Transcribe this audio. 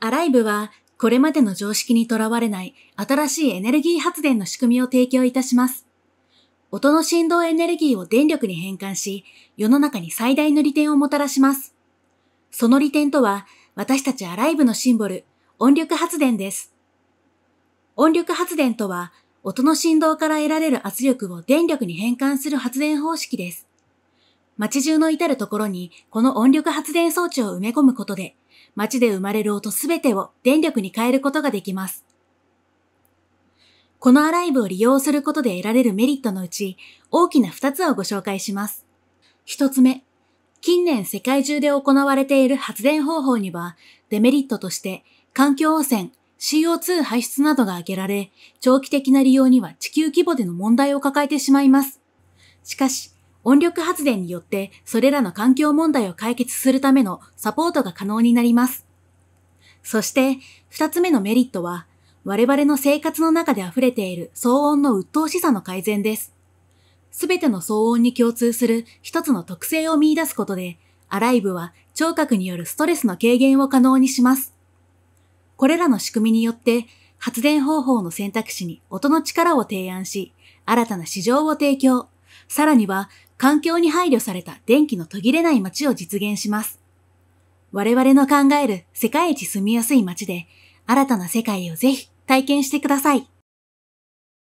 アライブは、これまでの常識にとらわれない新しいエネルギー発電の仕組みを提供いたします。音の振動エネルギーを電力に変換し、世の中に最大の利点をもたらします。その利点とは、私たちアライブのシンボル、音力発電です。音力発電とは、音の振動から得られる圧力を電力に変換する発電方式です。街中の至るところにこの音力発電装置を埋め込むことで、街で生まれる音すべてを電力に変えることができます。このアライブを利用することで得られるメリットのうち、大きな2つをご紹介します。1つ目、近年世界中で行われている発電方法には、デメリットとして環境汚染、CO2 排出などが挙げられ、長期的な利用には地球規模での問題を抱えてしまいます。しかし、音力発電によってそれらの環境問題を解決するためのサポートが可能になります。そして二つ目のメリットは我々の生活の中で溢れている騒音の鬱陶しさの改善です。すべての騒音に共通する一つの特性を見出すことで、アライブは聴覚によるストレスの軽減を可能にします。これらの仕組みによって、発電方法の選択肢に音の力を提案し、新たな市場を提供。さらには環境に配慮された電気の途切れない街を実現します。我々の考える世界一住みやすい街で新たな世界をぜひ体験してください。